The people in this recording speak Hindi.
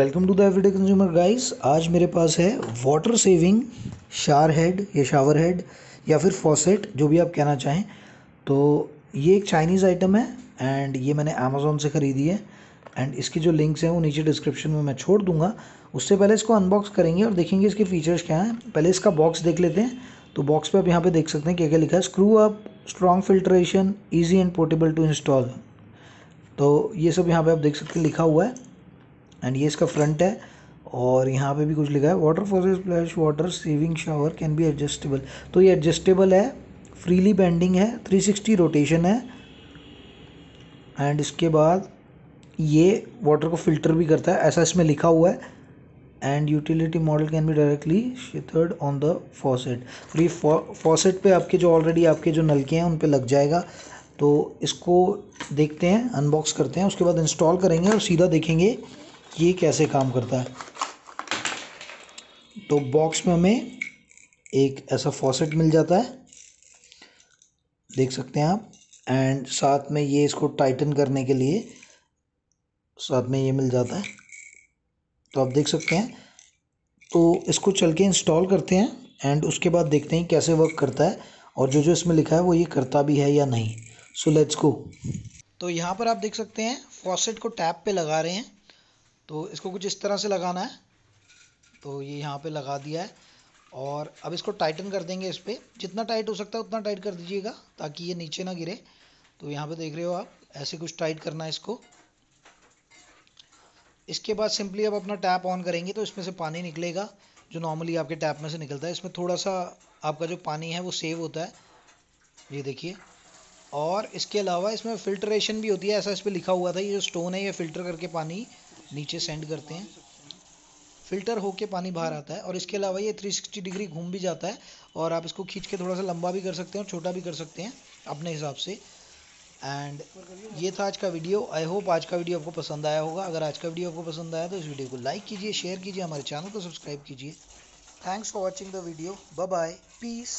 welcome to the everyday consumer guys आज मेरे पास है वाटर सेविंग शार हेड या शावर हेड या फिर फॉसेट जो भी आप कहना चाहें तो ये एक चाइनीज़ आइटम है एंड ये मैंने अमेज़ोन से ख़रीदी है एंड इसकी जो लिंक्स हैं वो नीचे डिस्क्रिप्शन में मैं छोड़ दूंगा उससे पहले इसको अनबॉक्स करेंगे और देखेंगे इसके फीचर्स क्या हैं पहले इसका बॉक्स देख लेते हैं तो बॉक्स पर आप यहाँ पर देख सकते हैं क्या क्या लिखा है screw up strong filtration easy and portable to install तो ये सब यहाँ पर आप देख सकते हैं लिखा हुआ है एंड ये इसका फ्रंट है और यहाँ पे भी कुछ लिखा है water for splash water saving shower can be adjustable तो ये एडजस्टेबल है फ्रीली बेंडिंग है 360 रोटेशन है एंड इसके बाद ये वाटर को फिल्टर भी करता है ऐसा इसमें लिखा हुआ है and utility model can be directly sheathed on the faucet और ये फॉसेट पे आपके जो ऑलरेडी आपके जो नलके हैं उन पे लग जाएगा तो इसको देखते हैं अनबॉक्स करते हैं उसके बाद इंस्टॉल करेंगे और सीधा देखेंगे ये कैसे काम करता है तो बॉक्स में हमें एक ऐसा फॉसेट मिल जाता है देख सकते हैं आप एंड साथ में ये इसको टाइटन करने के लिए साथ में ये मिल जाता है तो आप देख सकते हैं तो इसको चल के इंस्टॉल करते हैं एंड उसके बाद देखते हैं कैसे वर्क करता है और जो जो इसमें लिखा है वो ये करता भी है या नहीं सो लेट्स गो तो यहाँ पर आप देख सकते हैं फॉसेट को टैप पे लगा रहे हैं तो इसको कुछ इस तरह से लगाना है तो ये यहाँ पे लगा दिया है और अब इसको टाइटन कर देंगे इस पर जितना टाइट हो सकता है उतना टाइट कर दीजिएगा ताकि ये नीचे ना गिरे तो यहाँ पे देख रहे हो आप ऐसे कुछ टाइट करना है इसको इसके बाद सिंपली अब अपना टैप ऑन करेंगे तो इसमें से पानी निकलेगा जो नॉर्मली आपके टैप में से निकलता है इसमें थोड़ा सा आपका जो पानी है वो सेव होता है ये देखिए और इसके अलावा इसमें फिल्ट्रेशन भी होती है ऐसा इस पर लिखा हुआ था ये जो स्टोन है ये फिल्टर करके पानी नीचे सेंड करते हैं फिल्टर होके पानी बाहर आता है और इसके अलावा ये 360 डिग्री घूम भी जाता है और आप इसको खींच के थोड़ा सा लंबा भी कर सकते हैं और छोटा भी कर सकते हैं अपने हिसाब से एंड ये था आज का वीडियो आई होप आज का वीडियो आपको पसंद आया होगा अगर आज का वीडियो आपको पसंद आया तो इस वीडियो को लाइक कीजिए शेयर कीजिए हमारे चैनल को सब्सक्राइब कीजिए thanks for watching the video bye bye piece